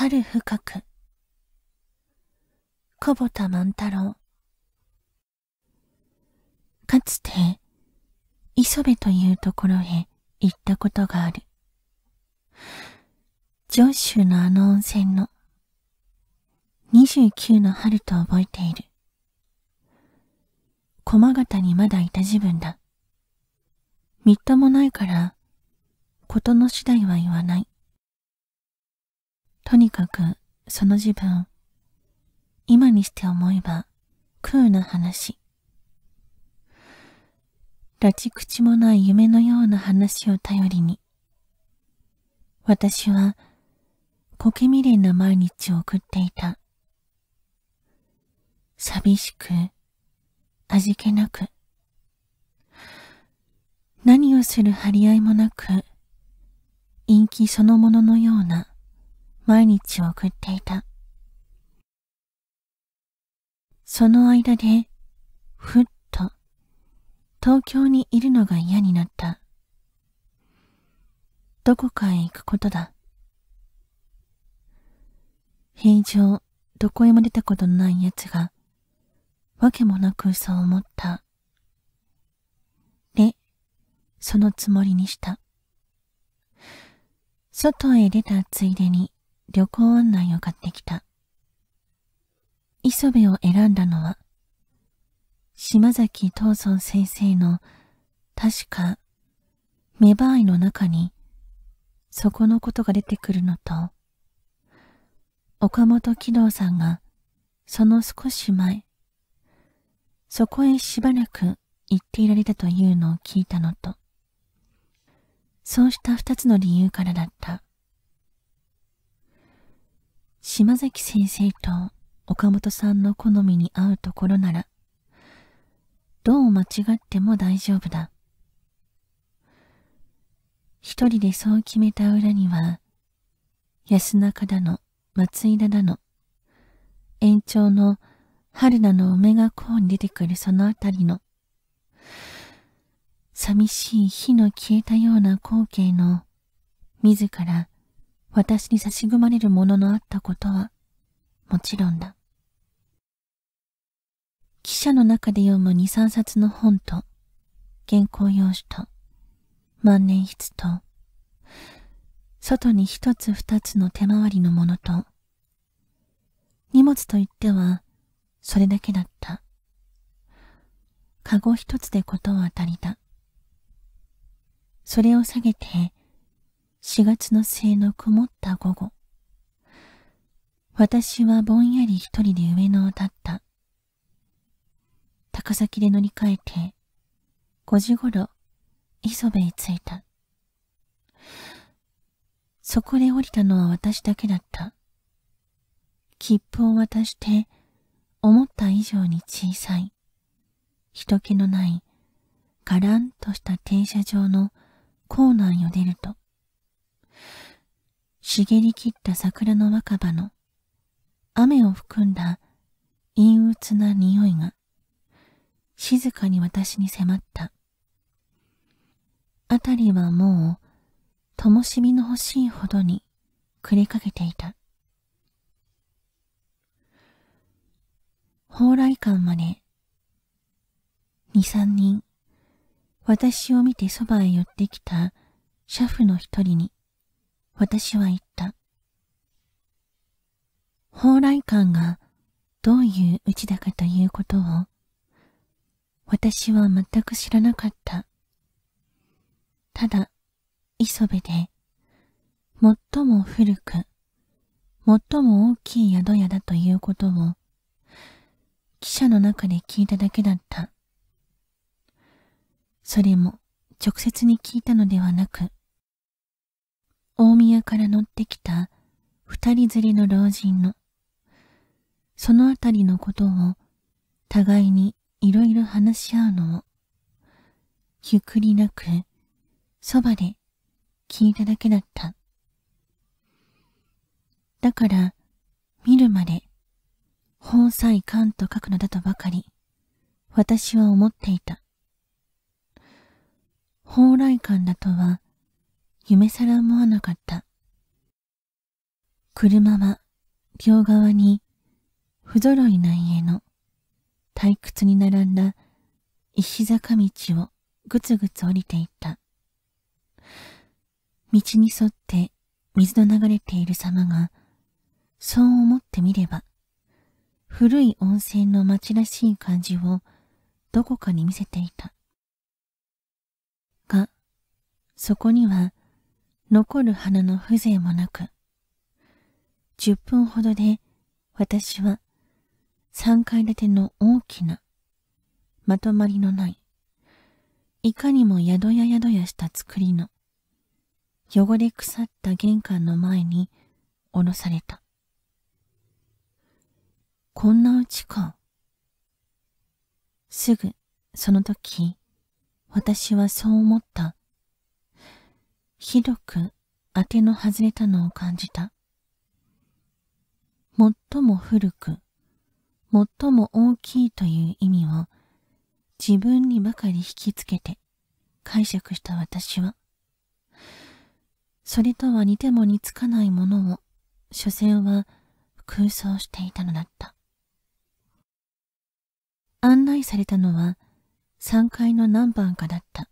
春深く小保田万太郎かつて磯部というところへ行ったことがある上州のあの温泉の29の春と覚えている駒形にまだいた自分だみっともないから事の次第は言わないとにかくその自分、今にして思えば空な話。拉致口もない夢のような話を頼りに、私は苔み未練な毎日を送っていた。寂しく、味気なく、何をする張り合いもなく、陰気そのもののような毎日を送っていた。その間で、ふっと、東京にいるのが嫌になった。どこかへ行くことだ。平常、どこへも出たことのない奴が、わけもなくそう思った。で、そのつもりにした。外へ出たついでに、旅行案内を買ってきた。磯部を選んだのは、島崎東村先生の確か芽生えの中にそこのことが出てくるのと、岡本喜道さんがその少し前、そこへしばらく行っていられたというのを聞いたのと、そうした二つの理由からだった。島崎先生と岡本さんの好みに合うところなら、どう間違っても大丈夫だ。一人でそう決めた裏には、安中だの、松井田だの、延長の春菜の梅がこうに出てくるそのあたりの、寂しい火の消えたような光景の、自ら私に差し組まれるもののあったことは、もちろんだ。記者の中で読む二三冊の本と、原稿用紙と、万年筆と、外に一つ二つの手回りのものと、荷物といっては、それだけだった。カゴ一つでことは足りた。それを下げて、4月の末の曇った午後私はぼんやり一人で上野を立った高崎で乗り換えて5時ごろ磯部へ着いたそこで降りたのは私だけだった切符を渡して思った以上に小さい人気のないガランとした停車場の構内を出ると茂りきった桜の若葉の雨を含んだ陰鬱な匂いが静かに私に迫った。あたりはもう灯火の欲しいほどに暮れかけていた。蓬莱館まで二三人私を見てそばへ寄ってきた車夫の一人に私は言った。蓬莱館がどういううちだかということを、私は全く知らなかった。ただ、磯辺で、最も古く、最も大きい宿屋だということを、記者の中で聞いただけだった。それも直接に聞いたのではなく、大宮から乗ってきた二人連れの老人の、そのあたりのことを互いにいろいろ話し合うのを、ゆっくりなく、そばで聞いただけだった。だから、見るまで、本妻官と書くのだとばかり、私は思っていた。蓬莱館だとは、夢さら思わなかった。車は両側に不揃いな家の退屈に並んだ石坂道をぐつぐつ降りていった。道に沿って水の流れている様が、そう思ってみれば、古い温泉の町らしい感じをどこかに見せていた。が、そこには残る花の風情もなく、10分ほどで私は3階建ての大きな、まとまりのない、いかにも宿や宿やした作りの、汚れ腐った玄関の前に降ろされた。こんなうちか。すぐ、その時、私はそう思ったひどく当ての外れたのを感じた。最も古く、最も大きいという意味を自分にばかり引きつけて解釈した私は、それとは似ても似つかないものを、所詮は空想していたのだった。案内されたのは3階の何番かだった。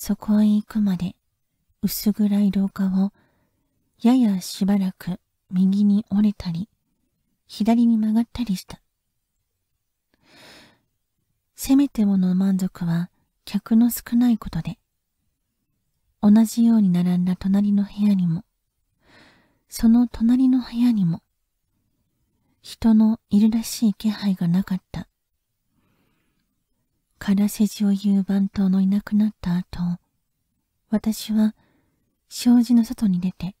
そこへ行くまで薄暗い廊下をややしばらく右に折れたり、左に曲がったりした。せめてもの満足は客の少ないことで、同じように並んだ隣の部屋にも、その隣の部屋にも、人のいるらしい気配がなかった。からせじを言う番頭のいなくなった後、私は障子の外に出て、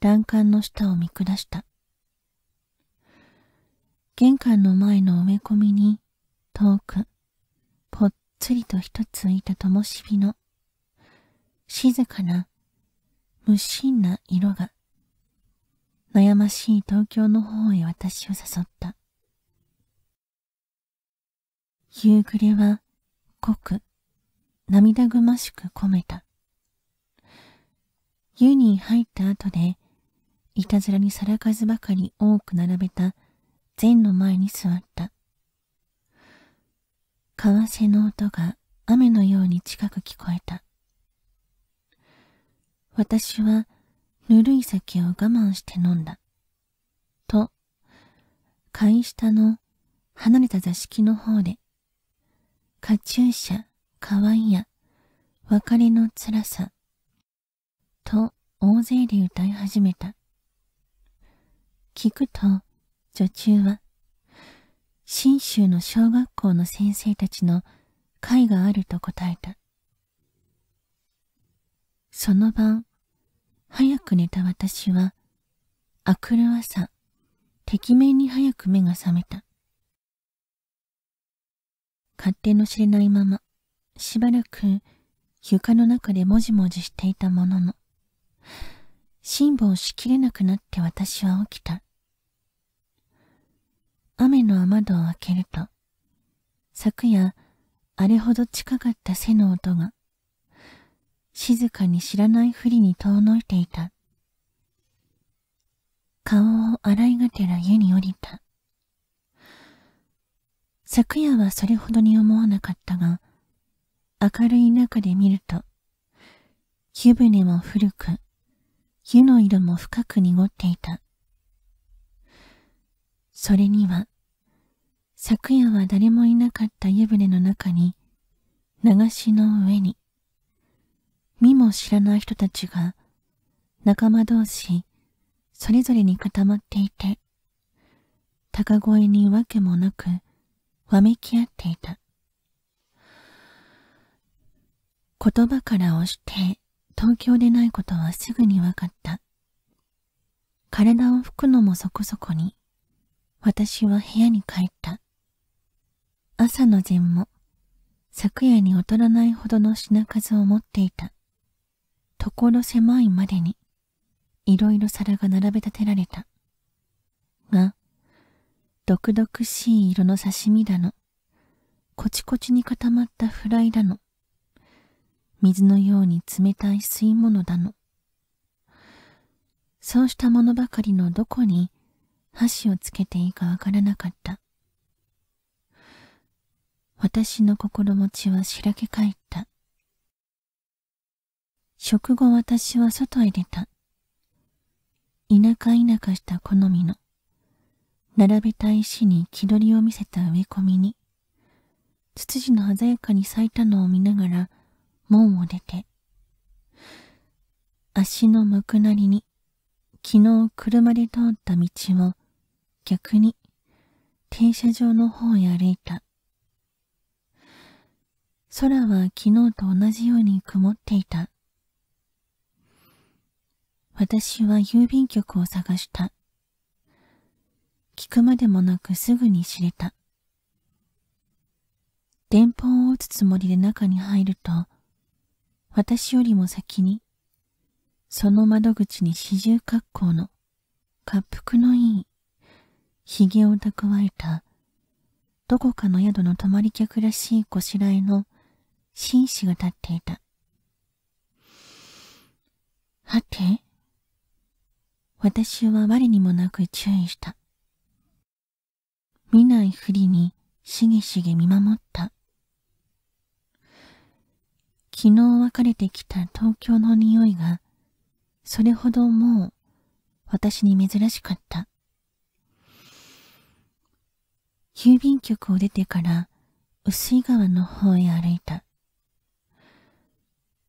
欄干の下を見下した。玄関の前の植え込みに、遠く、ぽっつりと一ついた灯火の、静かな、無心な色が、悩ましい東京の方へ私を誘った。夕暮れは濃く涙ぐましく込めた。湯に入った後で、いたずらに皿数ばかり多く並べた禅の前に座った。為替の音が雨のように近く聞こえた。私はぬるい酒を我慢して飲んだ。と、会下の離れた座敷の方でカチューシャ、カワイヤ、別れの辛さ、と大勢で歌い始めた。聞くと、女中は、信州の小学校の先生たちの会があると答えた。その晩、早く寝た私は、明くる朝、てきめんに早く目が覚めた。勝手の知れないまま、しばらく床の中でもじもじしていたものの、辛抱しきれなくなって私は起きた。雨の雨戸を開けると、昨夜、あれほど近かった背の音が、静かに知らないふりに遠のいていた。顔を洗いがてら家に降りた。昨夜はそれほどに思わなかったが、明るい中で見ると、湯船も古く、湯の色も深く濁っていた。それには、昨夜は誰もいなかった湯船の中に、流しの上に、身も知らない人たちが、仲間同士、それぞれに固まっていて、高声に訳もなく、わめき合っていた。言葉から押して東京でないことはすぐに分かった。体を拭くのもそこそこに、私は部屋に帰った。朝の膳も、昨夜に劣らないほどの品数を持っていた。ところ狭いまでに、いろいろ皿が並べ立てられた。が、毒々しい色の刺身だの、コチコチに固まったフライだの、水のように冷たい吸い物だの。そうしたものばかりのどこに箸をつけていいかわからなかった。私の心持ちはしらけ返った。食後私は外へ出た。田舎田舎した好みの並べた石に気取りを見せた植え込みに、ツツジの鮮やかに咲いたのを見ながら、門を出て、足のむくなりに、昨日車で通った道を、逆に、停車場の方へ歩いた。空は昨日と同じように曇っていた。私は郵便局を探した。聞くまでもなくすぐに知れた。電報を打つつもりで中に入ると、私よりも先に、その窓口に四十格好の、滑覆のいい、髭を蓄えた、どこかの宿の泊まり客らしいこしらえの紳士が立っていた。はて、私は我にもなく注意した。見ないふりにしげしげ見守った。昨日別れてきた東京の匂いが、それほどもう私に珍しかった。郵便局を出てから薄井川の方へ歩いた。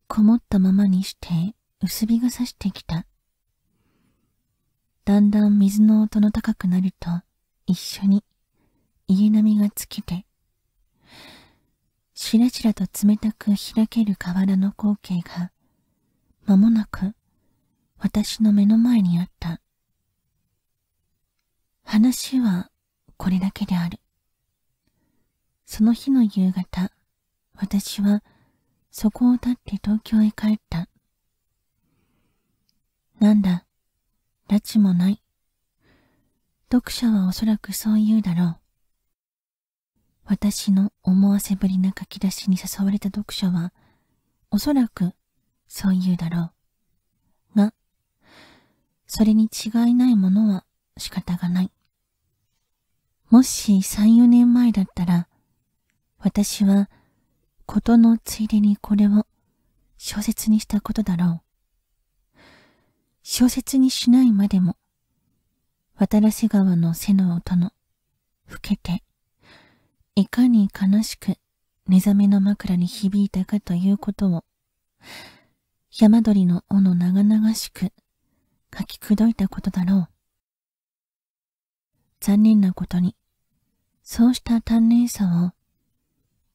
こもったままにして薄日がさしてきた。だんだん水の音の高くなると一緒に家並みが尽きて、しらしらと冷たく開ける河原の光景が、間もなく私の目の前にあった。話はこれだけである。その日の夕方、私はそこを立って東京へ帰った。なんだ、拉致もない。読者はおそらくそう言うだろう。私の思わせぶりな書き出しに誘われた読者は、おそらくそう言うだろう。が、それに違いないものは仕方がない。もし三、四年前だったら、私は、ことのついでにこれを小説にしたことだろう。小説にしないまでも、渡良瀬川の瀬の音の、老けていかに悲しく目覚めの枕に響いたかということを、山鳥の尾の長々しく書きくどいたことだろう。残念なことに、そうした丹念さを、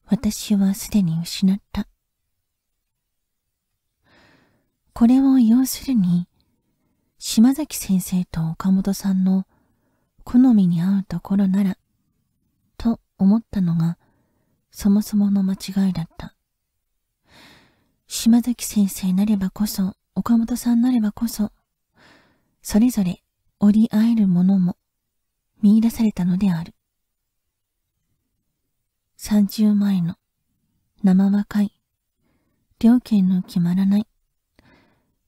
私はすでに失った。これを要するに、島崎先生と岡本さんの好みに合うところなら、思ったのが、そもそもの間違いだった。島崎先生なればこそ、岡本さんなればこそ、それぞれ折り合えるものも見出されたのである。30前の生若い、両権の決まらない、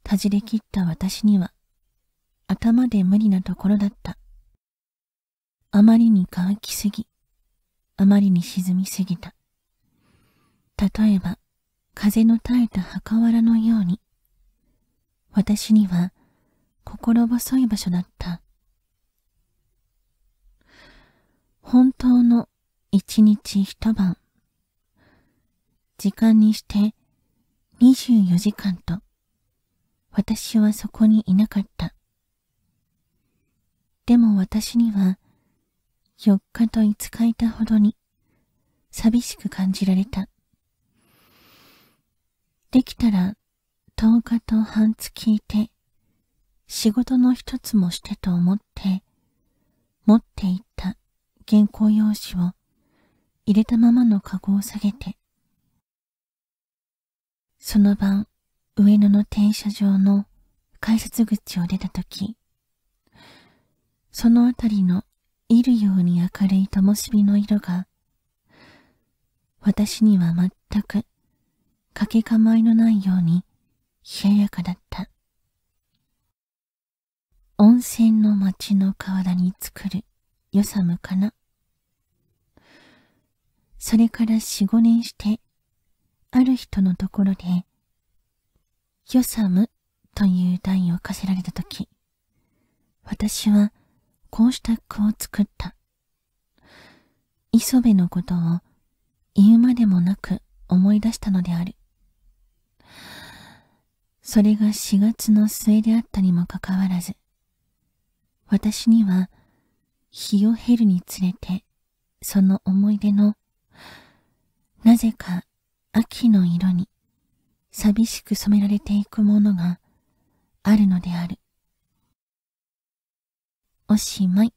たじれ切った私には、頭で無理なところだった。あまりに乾きすぎ、あまりに沈みすぎた。例えば、風の耐えた墓藁のように、私には心細い場所だった。本当の一日一晩、時間にして24時間と、私はそこにいなかった。でも私には4日と5日いたほどに、寂しく感じられた。できたら、10日と半月いて、仕事の一つもしてと思って、持っていった原稿用紙を入れたままのカゴを下げて、その晩、上野の停車場の改札口を出たとき、そのあたりのいるように明るい灯火の色が、私には全くかけかえいのないように冷ややかだった。温泉の町の河原に作るよさむかな。それから四五年して、ある人のところで、よさむという題を課せられたとき、私はこうした句を作った。磯部のことを言うまでもなく思い出したのである。それが4月の末であったにもかかわらず、私には日を経るにつれて、その思い出の、なぜか秋の色に寂しく染められていくものがあるのである。おしまい。